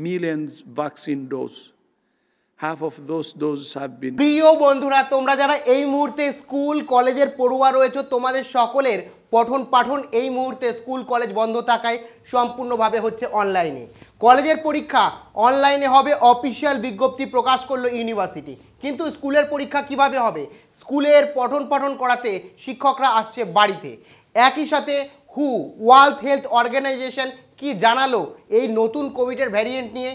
millions vaccine dose Half অফ those doses have been. প্রিয় বন্ধুরা তোমরা যারা এই মুহূর্তে স্কুল কলেজের পড়ুয়া রয়েছে তোমাদের সকলের পঠন পাঠন এই মুহূর্তে স্কুল কলেজ বন্ধ থাকায় সম্পূর্ণভাবে হচ্ছে অনলাইনে কলেজের পরীক্ষা অনলাইনে হবে অফিসিয়াল বিজ্ঞপ্তি প্রকাশ করলো ইউনিভার্সিটি কিন্তু স্কুলের পরীক্ষা কিভাবে হবে স্কুলের পঠন পাঠন করাতে শিক্ষকরা আসছে বাড়িতে একই সাথে হু ওয়ার্ল্ড হেলথ অর্গানাইজেশন কি জানালো এই নতুন কোভিডের ভ্যারিয়েন্ট নিয়ে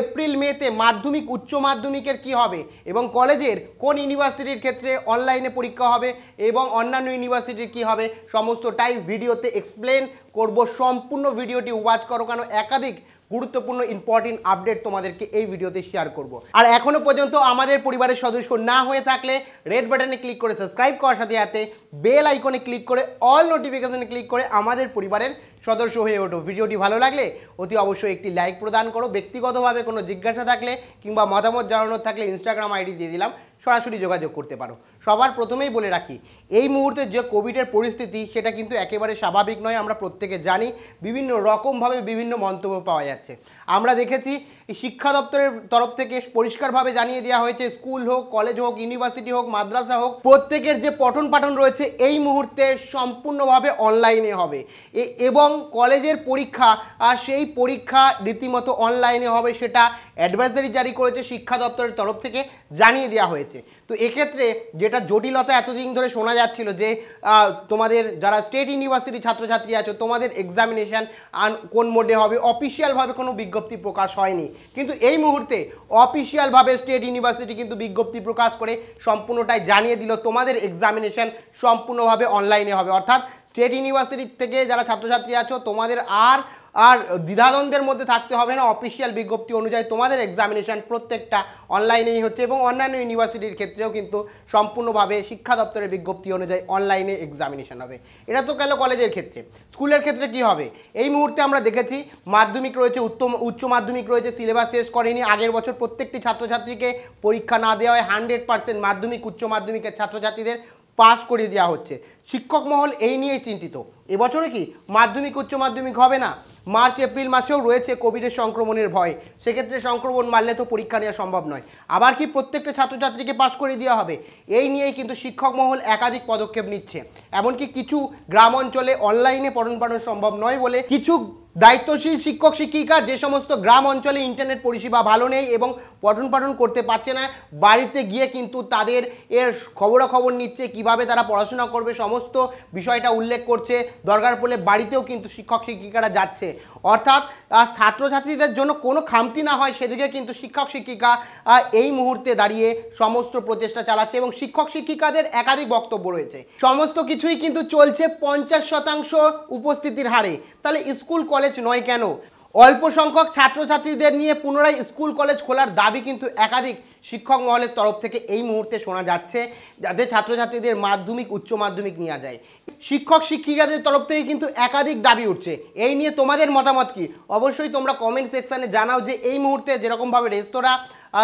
এপ্রিল মেতে মাধ্যমিক উচ্চ মাধ্যমিকের কি হবে এবং কলেজের কোন ইউনিভার্সিটির ক্ষেত্রে অনলাইনে পরীক্ষা হবে এবং অন্যান্য ইউনিভার্সিটির কি হবে সমস্ত টাইপ ভিডিওতে এক্সপ্লেন করব সম্পূর্ণ ভিডিওটি ওয়াচ করো কেন একাধিক গুরুত্বপূর্ণ ইম্পর্টেন্ট আপডেট তোমাদেরকে এই ভিডিওতে শেয়ার করব আর এখনও পর্যন্ত আমাদের পরিবারের সদস্য না হয়ে থাকলে রেড বাটনে ক্লিক করে সাবস্ক্রাইব করার সাথে সাথে বেল আইকনে ক্লিক করে অল নোটিফিকেশানে ক্লিক করে আমাদের পরিবারের সদস্য হয়ে ওঠো ভিডিওটি ভালো লাগলে অতি অবশ্যই একটি লাইক প্রদান করো ব্যক্তিগতভাবে কোনো জিজ্ঞাসা থাকলে কিংবা মতামত জানানোর থাকলে ইনস্টাগ্রাম আইডি দিয়ে দিলাম সরাসরি যোগাযোগ করতে পারো সবার প্রথমেই বলে রাখি এই মুহূর্তে যে কোভিডের পরিস্থিতি সেটা কিন্তু একেবারে স্বাভাবিক নয় আমরা প্রত্যেকে জানি বিভিন্ন রকমভাবে বিভিন্ন মন্তব্য পাওয়া যাচ্ছে আমরা দেখেছি শিক্ষা দপ্তরের তরফ থেকে পরিষ্কারভাবে জানিয়ে দেওয়া হয়েছে স্কুল হোক কলেজ হোক ইউনিভার্সিটি হোক মাদ্রাসা হোক প্রত্যেকের যে পঠন পাঠন রয়েছে এই মুহূর্তে সম্পূর্ণভাবে অনলাইনে হবে এবং কলেজের পরীক্ষা সেই পরীক্ষা রীতিমতো অনলাইনে হবে সেটা অ্যাডভাইজারি জারি করেছে শিক্ষা দপ্তরের তরফ থেকে জানিয়ে দেওয়া হয়েছে তো এক্ষেত্রে যেটা যেটা জটিলতা এতদিন ধরে শোনা যাচ্ছিল যে তোমাদের যারা স্টেট ইউনিভার্সিটির ছাত্রছাত্রী আছো তোমাদের এক্সামিনেশান আন কোন মোডে হবে অফিসিয়ালভাবে কোনো বিজ্ঞপ্তি প্রকাশ হয়নি কিন্তু এই মুহূর্তে অফিসিয়ালভাবে স্টেট ইউনিভার্সিটি কিন্তু বিজ্ঞপ্তি প্রকাশ করে সম্পূর্ণটাই জানিয়ে দিল তোমাদের এক্সামিনেশান সম্পূর্ণভাবে অনলাইনে হবে অর্থাৎ স্টেট ইউনিভার্সিটির থেকে যারা ছাত্রছাত্রী আছো তোমাদের আর আর দ্বিধাদ্বন্দ্বের মধ্যে থাকতে হবে না অফিসিয়াল বিজ্ঞপ্তি অনুযায়ী তোমাদের এক্সামিনেশান প্রত্যেকটা অনলাইনেই হচ্ছে এবং অন্যান্য ইউনিভার্সিটির ক্ষেত্রেও কিন্তু সম্পূর্ণভাবে শিক্ষা দপ্তরের বিজ্ঞপ্তি অনুযায়ী অনলাইনে এক্সামিনেশান হবে এটা তো গেল কলেজের ক্ষেত্রে স্কুলের ক্ষেত্রে কি হবে এই মুহূর্তে আমরা দেখেছি মাধ্যমিক রয়েছে উত্তম উচ্চ মাধ্যমিক রয়েছে সিলেবাস শেষ করেনি আগের বছর প্রত্যেকটি ছাত্রছাত্রীকে পরীক্ষা না দেওয়া হয় হান্ড্রেড পার্সেন্ট মাধ্যমিক উচ্চ মাধ্যমিকের ছাত্রছাত্রীদের পাস করিয়ে দেওয়া হচ্ছে শিক্ষক মহল এই নিয়েই চিন্তিত এবছরে কি মাধ্যমিক উচ্চ মাধ্যমিক হবে না মার্চ এপ্রিল মাসেও রয়েছে কোভিডের সংক্রমণের ভয় সেক্ষেত্রে সংক্রমণ মারলে তো পরীক্ষা নেওয়া সম্ভব নয় আবার কি প্রত্যেকটা ছাত্রছাত্রীকে পাশ করে দেওয়া হবে এই নিয়েই কিন্তু শিক্ষক মহল একাধিক পদক্ষেপ নিচ্ছে এমনকি কিছু গ্রাম অঞ্চলে অনলাইনে পঠন পাঠন সম্ভব নয় বলে কিছু দায়িত্বশীল শিক্ষক শিক্ষিকা যে সমস্ত গ্রাম অঞ্চলে ইন্টারনেট পরিষেবা ভালো নেই এবং পঠন পাঠন করতে পারছে না বাড়িতে গিয়ে কিন্তু তাদের এর খবরাখবর নিচ্ছে কিভাবে তারা পড়াশোনা করবে সমস্ত বিষয়টা উল্লেখ করছে দরকার পড়লে বাড়িতেও কিন্তু শিক্ষক শিক্ষিকারা যাচ্ছে অর্থাৎ ছাত্রছাত্রীদের জন্য কোনো খামতি না হয় সেদিকে কিন্তু শিক্ষক শিক্ষিকা এই মুহূর্তে দাঁড়িয়ে সমস্ত প্রচেষ্টা চালাচ্ছে এবং শিক্ষক শিক্ষিকাদের একাধিক বক্তব্য রয়েছে সমস্ত কিছুই কিন্তু চলছে পঞ্চাশ শতাংশ উপস্থিতির হারে তাহলে স্কুল কলেজ নয় কেন অল্প সংখ্যক ছাত্রছাত্রীদের নিয়ে পুনরায় স্কুল কলেজ খোলার দাবি কিন্তু একাধিক শিক্ষক মহলের তরফ থেকে এই মুহূর্তে শোনা যাচ্ছে যাতে ছাত্রছাত্রীদের মাধ্যমিক উচ্চ মাধ্যমিক নেওয়া যায় শিক্ষক শিক্ষিকাদের তরফ থেকে কিন্তু একাধিক দাবি উঠছে এই নিয়ে তোমাদের মতামত কি অবশ্যই তোমরা কমেন্ট সেকশানে জানাও যে এই মুহূর্তে যেরকমভাবে রেস্তোরাঁ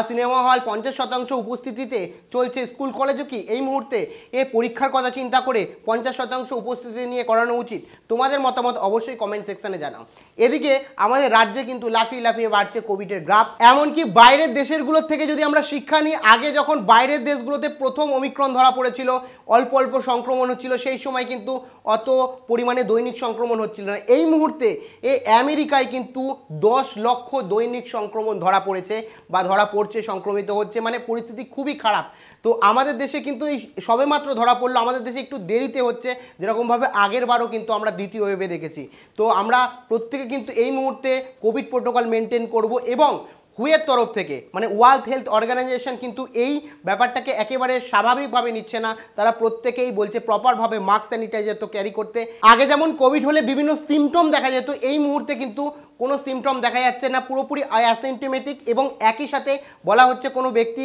সিনেমা হল পঞ্চাশ শতাংশ উপস্থিতিতে চলছে স্কুল কলেজও কি এই মুহূর্তে এ পরীক্ষার কথা চিন্তা করে পঞ্চাশ শতাংশ উপস্থিতি নিয়ে করানো উচিত তোমাদের মতামত অবশ্যই কমেন্ট সেকশানে জানাও এদিকে আমাদের রাজ্যে কিন্তু লাফিয়ে লাফিয়ে বাড়ছে কোভিডের গ্রাফ এমনকি বাইরের দেশেরগুলোর থেকে যদি আমরা শিক্ষা নিই আগে যখন বাইরের দেশগুলোতে প্রথম অমিক্রণ ধরা পড়েছিল অল্প অল্প সংক্রমণ হচ্ছিল সেই সময় কিন্তু অত পরিমাণে দৈনিক সংক্রমণ হচ্ছিল না এই মুহূর্তে এ আমেরিকায় কিন্তু দশ লক্ষ দৈনিক সংক্রমণ ধরা পড়েছে বা ধরা পড়ছে সংক্রমিত হচ্ছে মানে পরিস্থিতি খুবই খারাপ তো আমাদের দেশে কিন্তু এই সবেমাত্র ধরা পড়লো আমাদের দেশে একটু দেরিতে হচ্ছে যেরকমভাবে আগের বারও কিন্তু আমরা দ্বিতীয় ওয়েভে দেখেছি তো আমরা প্রত্যেকে কিন্তু এই মুহূর্তে কোভিড প্রোটোকল মেনটেন করব এবং হুয়ের তরফ থেকে মানে ওয়ার্ল্ড হেলথ অর্গানাইজেশন কিন্তু এই ব্যাপারটাকে একেবারে স্বাভাবিকভাবে নিচ্ছে না তারা প্রত্যেকেই বলছে প্রপারভাবে মাস্ক স্যানিটাইজার তো ক্যারি করতে আগে যেমন কোভিড হলে বিভিন্ন সিমটম দেখা যেত এই মুহূর্তে কিন্তু কোনো সিমটম দেখা যাচ্ছে না পুরোপুরি অ্যাসিমটোমেটিক এবং একই সাথে বলা হচ্ছে কোনো ব্যক্তি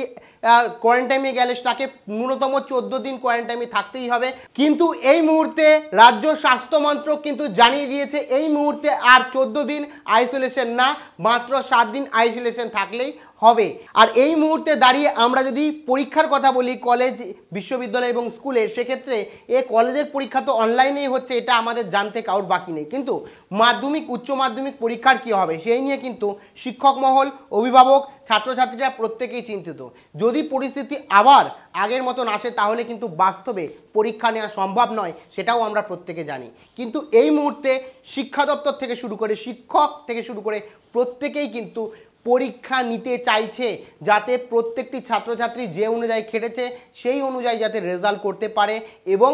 কোয়ারেন্টাইনে গেলে তাকে ন্যূনতম চোদ্দ দিন কোয়ারেন্টাইনে থাকতেই হবে কিন্তু এই মুহূর্তে রাজ্য স্বাস্থ্য মন্ত্রক কিন্তু জানিয়ে দিয়েছে এই মুহূর্তে আর চোদ্দ দিন আইসোলেশন না মাত্র সাত দিন আইসোলেশন থাকলেই হবে আর এই মুহূর্তে দাঁড়িয়ে আমরা যদি পরীক্ষার কথা বলি কলেজ বিশ্ববিদ্যালয় এবং স্কুলে সেক্ষেত্রে এ কলেজের পরীক্ষা তো অনলাইনেই হচ্ছে এটা আমাদের জানতে কাউর বাকি নেই কিন্তু মাধ্যমিক উচ্চ মাধ্যমিক পরীক্ষার কী হবে সেই নিয়ে কিন্তু শিক্ষক মহল অভিভাবক ছাত্রছাত্রীরা প্রত্যেকেই চিন্তিত যদি পরিস্থিতি আবার আগের মতন আসে তাহলে কিন্তু বাস্তবে পরীক্ষা নেওয়া সম্ভব নয় সেটাও আমরা প্রত্যেকে জানি কিন্তু এই মুহূর্তে শিক্ষা দপ্তর থেকে শুরু করে শিক্ষক থেকে শুরু করে প্রত্যেকেই কিন্তু পরীক্ষা নিতে চাইছে যাতে প্রত্যেকটি ছাত্রছাত্রী যে অনুযায়ী খেটেছে সেই অনুযায়ী যাতে রেজাল্ট করতে পারে এবং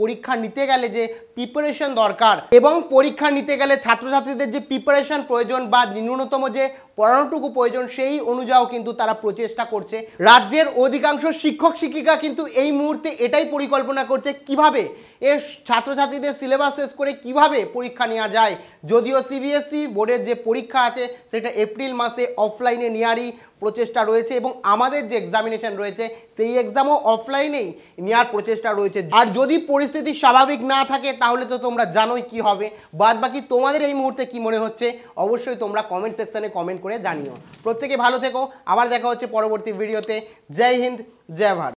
পরীক্ষা নিতে গেলে যে প্রিপারেশন দরকার এবং পরীক্ষা নিতে গেলে ছাত্রছাত্রীদের যে প্রিপারেশন প্রয়োজন বা ন্যূনতম যে পড়ানোটুকু প্রয়োজন সেই অনুযায়ী কিন্তু তারা প্রচেষ্টা করছে রাজ্যের অধিকাংশ শিক্ষক শিক্ষিকা কিন্তু এই মুহূর্তে এটাই পরিকল্পনা করছে কিভাবে এ ছাত্রছাত্রীদের সিলেবাস শেষ করে কিভাবে পরীক্ষা নেওয়া যায় যদিও সিবিএসই বোর্ডের যে পরীক্ষা আছে সেটা এপ্রিল মাসে অফলাইনে নেওয়ারই প্রচেষ্টা রয়েছে এবং আমাদের যে এক্সামিনেশন রয়েছে সেই এক্সামও অফলাইনেই নেওয়ার প্রচেষ্টা রয়েছে আর যদি পরিস্থিতি স্বাভাবিক না থাকে তাহলে তো তোমরা জানোই কি হবে বাদ বাকি তোমাদের এই মুহূর্তে কি মনে হচ্ছে অবশ্যই তোমরা কমেন্ট সেকশানে কমেন্ট করে জানিও প্রত্যেকে ভালো থেকো আবার দেখা হচ্ছে পরবর্তী ভিডিওতে জয় হিন্দ জয় ভারত